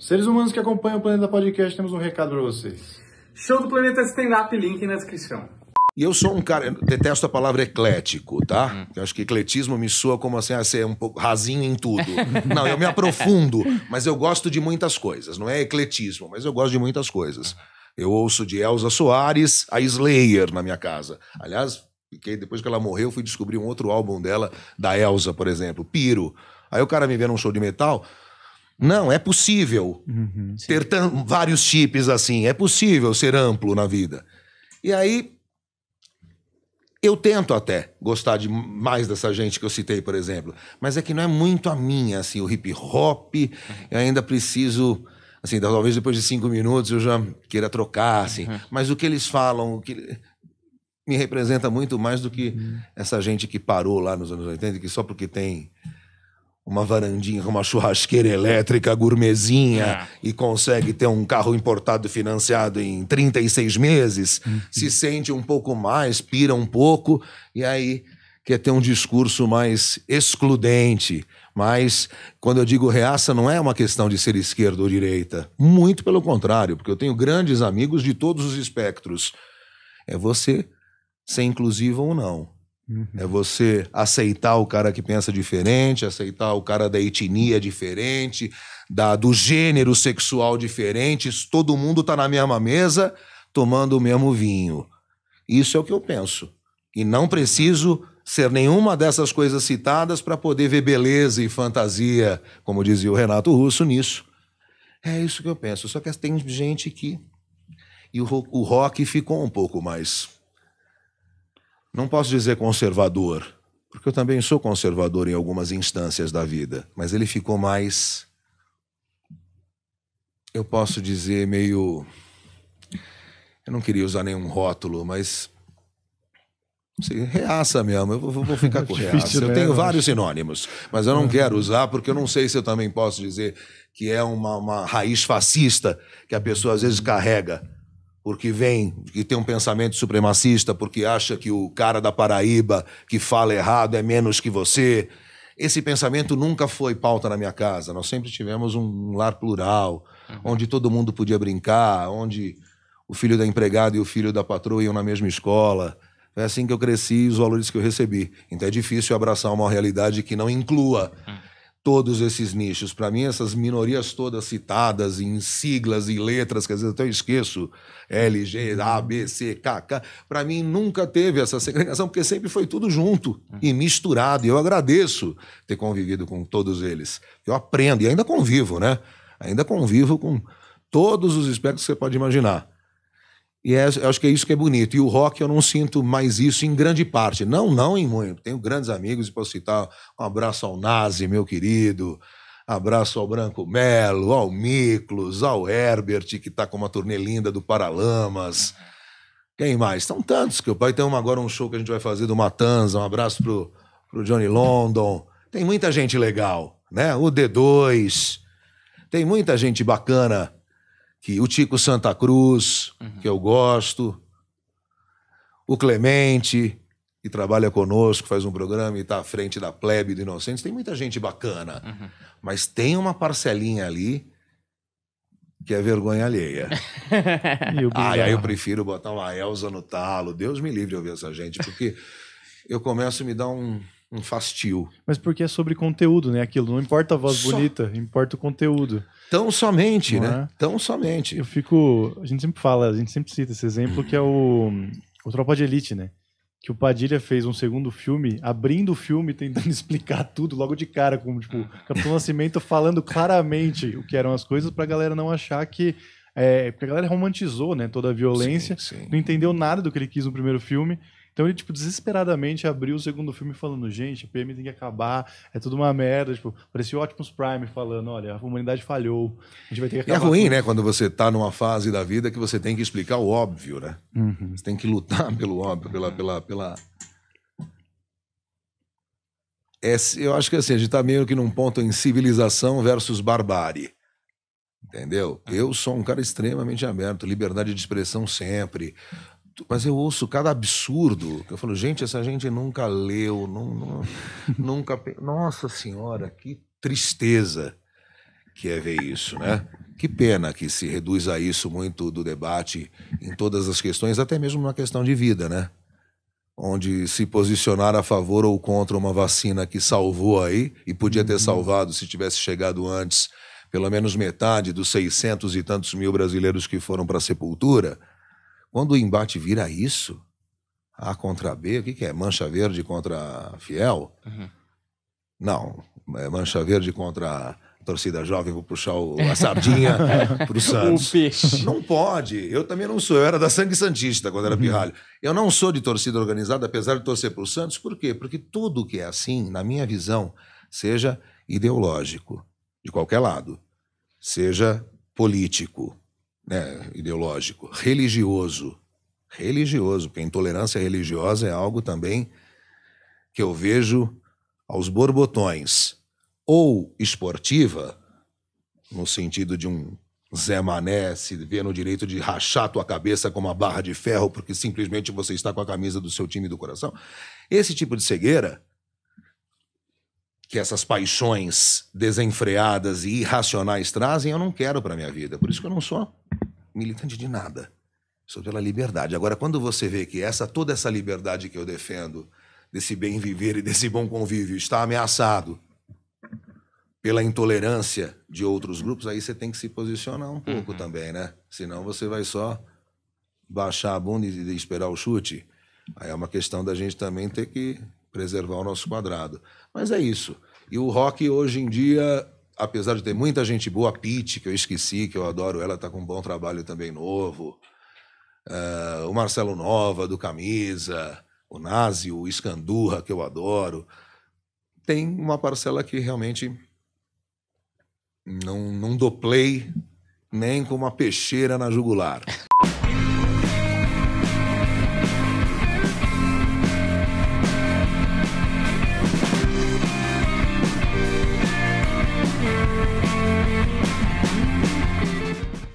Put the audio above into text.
Seres humanos que acompanham o Planeta Podcast, temos um recado para vocês. Show do Planeta Stand Up, link na descrição. E eu sou um cara, detesto a palavra eclético, tá? Hum. Eu acho que ecletismo me soa como assim, ah, ser é um pouco rasinho em tudo. não, eu me aprofundo, mas eu gosto de muitas coisas. Não é ecletismo, mas eu gosto de muitas coisas. Eu ouço de Elza Soares a Slayer na minha casa. Aliás, fiquei, depois que ela morreu, fui descobrir um outro álbum dela, da Elza, por exemplo, Piro. Aí o cara me vê num show de metal, não, é possível uhum, ter vários chips assim. É possível ser amplo na vida. E aí, eu tento até gostar de mais dessa gente que eu citei, por exemplo. Mas é que não é muito a minha, assim, o hip hop. Eu ainda preciso, assim, talvez depois de cinco minutos eu já queira trocar, assim. Uhum. Mas o que eles falam, o que me representa muito mais do que uhum. essa gente que parou lá nos anos 80, que só porque tem uma varandinha, uma churrasqueira elétrica, gourmezinha, é. e consegue ter um carro importado financiado em 36 meses, uhum. se sente um pouco mais, pira um pouco, e aí quer ter um discurso mais excludente. Mas, quando eu digo reaça, não é uma questão de ser esquerda ou direita. Muito pelo contrário, porque eu tenho grandes amigos de todos os espectros. É você ser inclusivo ou não. Uhum. É você aceitar o cara que pensa diferente, aceitar o cara da etnia diferente, da, do gênero sexual diferente. Todo mundo tá na mesma mesa tomando o mesmo vinho. Isso é o que eu penso. E não preciso ser nenhuma dessas coisas citadas para poder ver beleza e fantasia, como dizia o Renato Russo nisso. É isso que eu penso. Só que tem gente que. E o rock ficou um pouco mais não posso dizer conservador, porque eu também sou conservador em algumas instâncias da vida, mas ele ficou mais. Eu posso dizer meio. Eu não queria usar nenhum rótulo, mas. Sei, reaça mesmo, eu vou, ficar com reaça. Eu né? tenho vários sinônimos, mas eu não uhum. quero usar porque eu não sei se eu também posso dizer que é uma, uma raiz fascista que a pessoa às vezes carrega porque vem, que tem um pensamento supremacista, porque acha que o cara da Paraíba que fala errado é menos que você. Esse pensamento nunca foi pauta na minha casa. Nós sempre tivemos um lar plural, uhum. onde todo mundo podia brincar, onde o filho da empregada e o filho da patroa iam na mesma escola. Foi assim que eu cresci e os valores que eu recebi. Então é difícil abraçar uma realidade que não inclua uhum todos esses nichos. Para mim, essas minorias todas citadas em siglas e letras, que às vezes até eu esqueço, L, G, A, B, C, K, K, para mim nunca teve essa segregação, porque sempre foi tudo junto e misturado. E eu agradeço ter convivido com todos eles. Eu aprendo e ainda convivo, né? Ainda convivo com todos os espectros que você pode imaginar. E é, acho que é isso que é bonito. E o rock, eu não sinto mais isso em grande parte. Não, não em muito. Tenho grandes amigos, e posso citar um abraço ao Nazi, meu querido. Abraço ao Branco Melo, ao Miklos, ao Herbert, que está com uma turnê linda do Paralamas. Quem mais? Estão tantos que o pai tem uma, agora um show que a gente vai fazer do Matanza. Um abraço pro, pro Johnny London. Tem muita gente legal, né? O D2. Tem muita gente bacana que o Tico Santa Cruz, uhum. que eu gosto, o Clemente, que trabalha conosco, faz um programa e está à frente da plebe do Inocentes. Tem muita gente bacana, uhum. mas tem uma parcelinha ali que é vergonha alheia. ah, aí eu prefiro botar uma Elza no talo. Deus me livre de ouvir essa gente, porque eu começo a me dar um um fastio. Mas porque é sobre conteúdo, né? Aquilo não importa a voz Só... bonita, importa o conteúdo. Tão somente, não né? É? Tão somente. Eu fico, a gente sempre fala, a gente sempre cita esse exemplo que é o o Tropa de Elite, né? Que o Padilha fez um segundo filme, abrindo o filme, tentando explicar tudo logo de cara, como tipo, Capitão Nascimento falando claramente o que eram as coisas pra galera não achar que é, porque a galera romantizou, né, toda a violência, sim, sim. não entendeu nada do que ele quis no primeiro filme. Então ele, tipo, desesperadamente abriu o segundo filme falando, gente, a PM tem que acabar, é tudo uma merda. Tipo, parecia o Optimus Prime falando, olha, a humanidade falhou, a gente vai ter que é acabar. é ruim, com... né, quando você tá numa fase da vida que você tem que explicar o óbvio, né? Uhum. Você tem que lutar pelo óbvio, pela... pela, pela... É, eu acho que assim, a gente tá meio que num ponto em civilização versus barbárie. Entendeu? Eu sou um cara extremamente aberto, liberdade de expressão sempre mas eu ouço cada absurdo. Eu falo, gente, essa gente nunca leu, não, não, nunca. Nossa Senhora, que tristeza que é ver isso, né? Que pena que se reduz a isso muito do debate em todas as questões, até mesmo na questão de vida, né? Onde se posicionar a favor ou contra uma vacina que salvou aí, e podia ter uhum. salvado se tivesse chegado antes pelo menos metade dos 600 e tantos mil brasileiros que foram para a sepultura, quando o embate vira isso, A contra B, o que, que é? Mancha Verde contra Fiel? Uhum. Não, é Mancha Verde contra torcida jovem, vou puxar o, a sardinha para o Santos. peixe. Não pode. Eu também não sou. Eu era da Sangue Santista quando era uhum. pirralho. Eu não sou de torcida organizada, apesar de torcer para o Santos. Por quê? Porque tudo que é assim, na minha visão, seja ideológico, de qualquer lado, seja político, né, ideológico, religioso. Religioso, porque a intolerância religiosa é algo também que eu vejo aos borbotões. Ou esportiva, no sentido de um Zé Mané se vê no direito de rachar tua cabeça com uma barra de ferro porque simplesmente você está com a camisa do seu time do coração. Esse tipo de cegueira, que essas paixões desenfreadas e irracionais trazem, eu não quero para minha vida. Por isso que eu não sou militante de nada. Sou pela liberdade. Agora, quando você vê que essa toda essa liberdade que eu defendo, desse bem viver e desse bom convívio, está ameaçado pela intolerância de outros grupos, aí você tem que se posicionar um pouco uhum. também, né? Senão você vai só baixar a bunda e esperar o chute. Aí é uma questão da gente também ter que preservar o nosso quadrado. Mas é isso. E o rock hoje em dia apesar de ter muita gente boa, a Pete, que eu esqueci, que eu adoro, ela está com um bom trabalho também novo. Uh, o Marcelo Nova, do Camisa, o Nazi, o Escandurra, que eu adoro. Tem uma parcela que realmente não, não dou nem com uma peixeira na jugular.